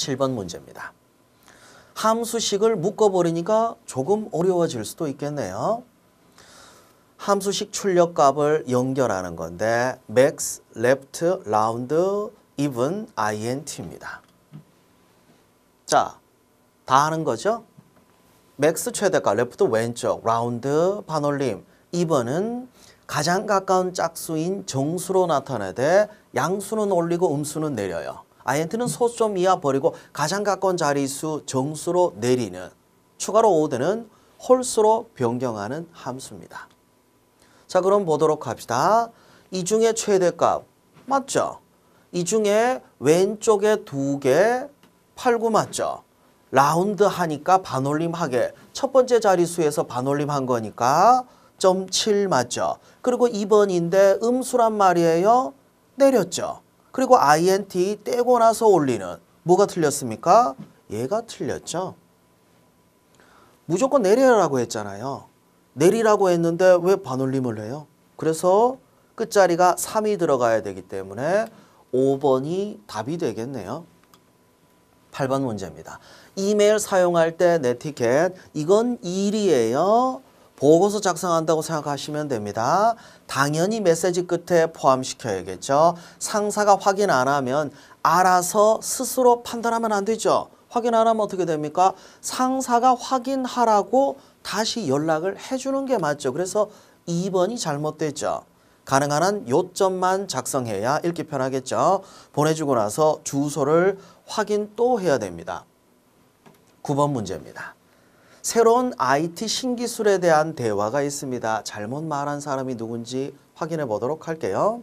7번 문제입니다. 함수식을 묶어버리니까 조금 어려워질 수도 있겠네요. 함수식 출력값을 연결하는 건데 max, left, round, even, int입니다. 자, 다 하는 거죠? 맥스 최대값, 레프트 왼쪽, 라운드, 반올림 2번은 가장 가까운 짝수인 정수로 나타내되 양수는 올리고 음수는 내려요. 아이엔트는 소수점 이하 버리고 가장 가까운 자리수 정수로 내리는 추가로 오드는 홀수로 변경하는 함수입니다. 자 그럼 보도록 합시다. 이 중에 최대값 맞죠? 이 중에 왼쪽에 두 개 팔고 맞죠? 라운드 하니까 반올림하게 첫 번째 자리수에서 반올림한 거니까 점7 맞죠? 그리고 2번인데 음수란 말이에요. 내렸죠? 그리고 int 떼고 나서 올리는 뭐가 틀렸습니까? 얘가 틀렸죠. 무조건 내리라고 했잖아요. 내리라고 했는데 왜 반올림을 해요? 그래서 끝자리가 3이 들어가야 되기 때문에 5번이 답이 되겠네요. 8번 문제입니다. 이메일 사용할 때 내 티켓 이건 1이에요. 보고서 작성한다고 생각하시면 됩니다. 당연히 메시지 끝에 포함시켜야겠죠. 상사가 확인 안 하면 알아서 스스로 판단하면 안 되죠. 확인 안 하면 어떻게 됩니까? 상사가 확인하라고 다시 연락을 해주는 게 맞죠. 그래서 2번이 잘못됐죠. 가능한 한 요점만 작성해야 읽기 편하겠죠. 보내주고 나서 주소를 확인 또 해야 됩니다. 9번 문제입니다. 새로운 IT 신기술에 대한 대화가 있습니다. 잘못 말한 사람이 누군지 확인해 보도록 할게요.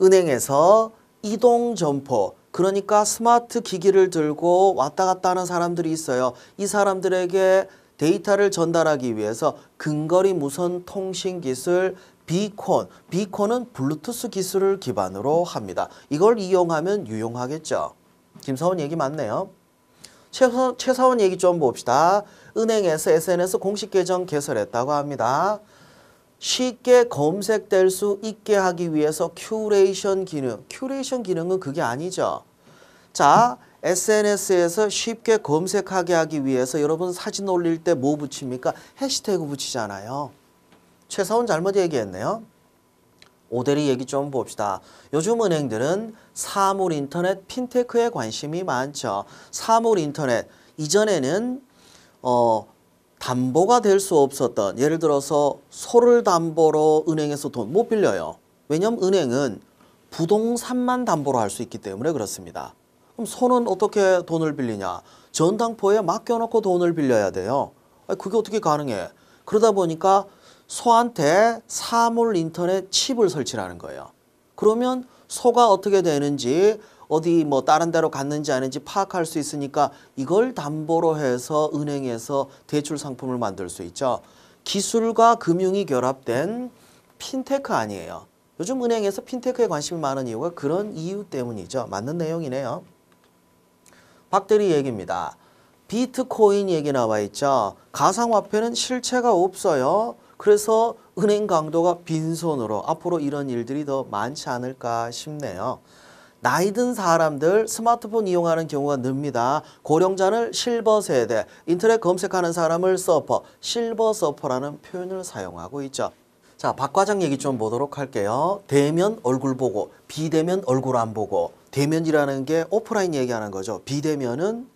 은행에서 이동 점포 그러니까 스마트 기기를 들고 왔다 갔다 하는 사람들이 있어요. 이 사람들에게 데이터를 전달하기 위해서 근거리 무선 통신 기술 비콘, 비콘은 블루투스 기술을 기반으로 합니다. 이걸 이용하면 유용하겠죠. 김서훈 얘기 맞네요. 최소 최사원 얘기 좀 봅시다. 은행에서 SNS 공식 계정 개설했다고 합니다. 쉽게 검색될 수 있게 하기 위해서 큐레이션 기능. 큐레이션 기능은 그게 아니죠. 자, SNS에서 쉽게 검색하게 하기 위해서 여러분 사진 올릴 때 뭐 붙입니까? 해시태그 붙이잖아요. 최사원 잘못 얘기했네요. 오대리 얘기 좀 봅시다. 요즘 은행들은 사물 인터넷 핀테크에 관심이 많죠. 사물 인터넷 이전에는 어 담보가 될 수 없었던 예를 들어서 소를 담보로 은행에서 돈 못 빌려요. 왜냐면 은행은 부동산만 담보로 할 수 있기 때문에 그렇습니다. 그럼 소는 어떻게 돈을 빌리냐? 전당포에 맡겨놓고 돈을 빌려야 돼요. 그게 어떻게 가능해? 그러다 보니까 소한테 사물 인터넷 칩을 설치하는 거예요. 그러면 소가 어떻게 되는지 어디 뭐 다른 데로 갔는지 아닌지 파악할 수 있으니까 이걸 담보로 해서 은행에서 대출 상품을 만들 수 있죠. 기술과 금융이 결합된 핀테크 아니에요. 요즘 은행에서 핀테크에 관심이 많은 이유가 그런 이유 때문이죠. 맞는 내용이네요. 박대리 얘기입니다. 비트코인 얘기 나와 있죠. 가상화폐는 실체가 없어요. 그래서 은행 강도가 빈손으로 앞으로 이런 일들이 더 많지 않을까 싶네요. 나이 든 사람들 스마트폰 이용하는 경우가 늡니다. 고령자는 실버 세대, 인터넷 검색하는 사람을 서퍼, 실버 서퍼라는 표현을 사용하고 있죠. 자, 박 과장 얘기 좀 보도록 할게요. 대면 얼굴 보고, 비대면 얼굴 안 보고, 대면이라는 게 오프라인 얘기하는 거죠. 비대면은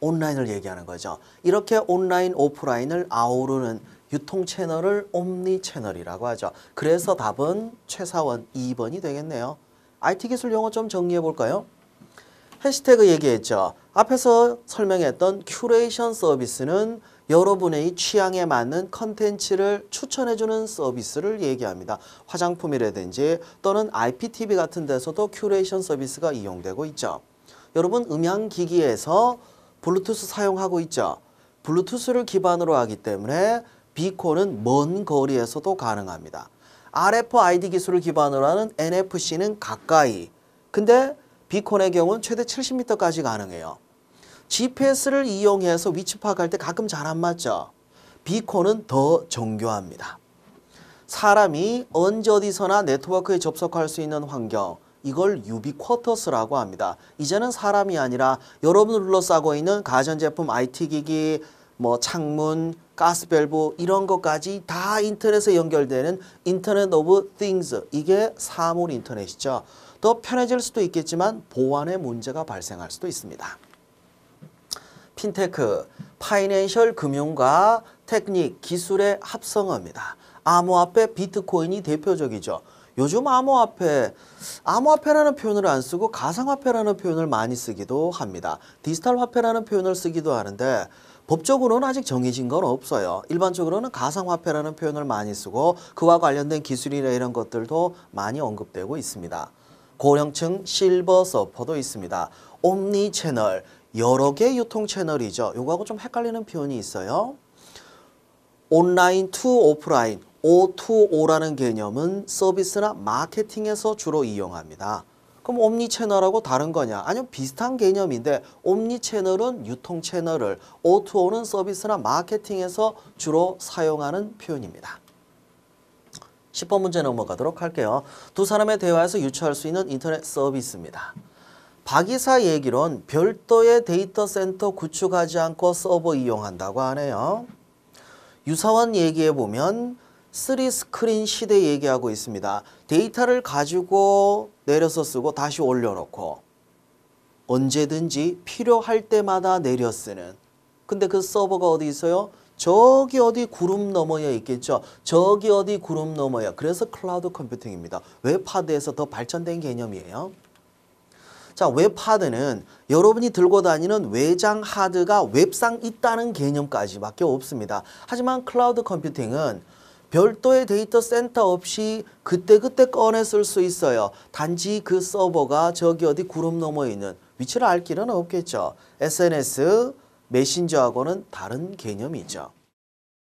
온라인을 얘기하는 거죠. 이렇게 온라인, 오프라인을 아우르는 유통 채널을 옴니 채널이라고 하죠. 그래서 답은 최사원 2번이 되겠네요. IT 기술 용어 좀 정리해 볼까요? 해시태그 얘기했죠. 앞에서 설명했던 큐레이션 서비스는 여러분의 취향에 맞는 컨텐츠를 추천해주는 서비스를 얘기합니다. 화장품이라든지 또는 IPTV 같은 데서도 큐레이션 서비스가 이용되고 있죠. 여러분 음향기기에서 블루투스 사용하고 있죠. 블루투스를 기반으로 하기 때문에 비콘은먼 거리에서도 가능합니다. RFID 기술을 기반으로 하는 NFC는 가까이 근데 비콘의 경우는 최대 70m까지 가능해요. GPS를 이용해서 위치 파악할 때 가끔 잘 안 맞죠. 비콘은 더 정교합니다. 사람이 언제 어디서나 네트워크에 접속할 수 있는 환경 이걸 유비쿼터스라고 합니다. 이제는 사람이 아니라 여러분을 둘러싸고 있는 가전제품, IT기기, 뭐 창문, 가스밸브 이런 것까지 다 인터넷에 연결되는 인터넷 오브 띵스 이게 사물 인터넷이죠. 더 편해질 수도 있겠지만 보안의 문제가 발생할 수도 있습니다. 핀테크, 파이낸셜 금융과 테크닉, 기술의 합성어입니다. 암호화폐 비트코인이 대표적이죠. 요즘 암호화폐, 암호화폐라는 표현을 안 쓰고 가상화폐라는 표현을 많이 쓰기도 합니다. 디지털 화폐라는 표현을 쓰기도 하는데 법적으로는 아직 정해진 건 없어요. 일반적으로는 가상화폐라는 표현을 많이 쓰고 그와 관련된 기술이나 이런 것들도 많이 언급되고 있습니다. 고령층 실버 서퍼도 있습니다. 옴니 채널, 여러 개 유통 채널이죠. 이거하고좀 헷갈리는 표현이 있어요. 온라인 투 오프라인 O2O라는 개념은 서비스나 마케팅에서 주로 이용합니다. 그럼 옴니 채널하고 다른 거냐? 아니면 비슷한 개념인데 옴니 채널은 유통 채널을 O2O는 서비스나 마케팅에서 주로 사용하는 표현입니다. 10번 문제 넘어가도록 할게요. 두 사람의 대화에서 유추할 수 있는 인터넷 서비스입니다. 박 이사 얘기론 별도의 데이터 센터 구축하지 않고 서버 이용한다고 하네요. 유사원 얘기해 보면 쓰리 스크린 시대 얘기하고 있습니다. 데이터를 가지고 내려서 쓰고 다시 올려놓고 언제든지 필요할 때마다 내려 쓰는 근데 그 서버가 어디 있어요? 저기 어디 구름 너머에 있겠죠. 저기 어디 구름 너머에. 그래서 클라우드 컴퓨팅입니다. 웹하드에서 더 발전된 개념이에요. 자, 웹하드는 여러분이 들고 다니는 외장 하드가 웹상 있다는 개념까지밖에 없습니다. 하지만 클라우드 컴퓨팅은 별도의 데이터 센터 없이 그때그때 꺼내 쓸 수 있어요. 단지 그 서버가 저기 어디 구름 너머 있는 위치를 알 길은 없겠죠. SNS, 메신저하고는 다른 개념이죠.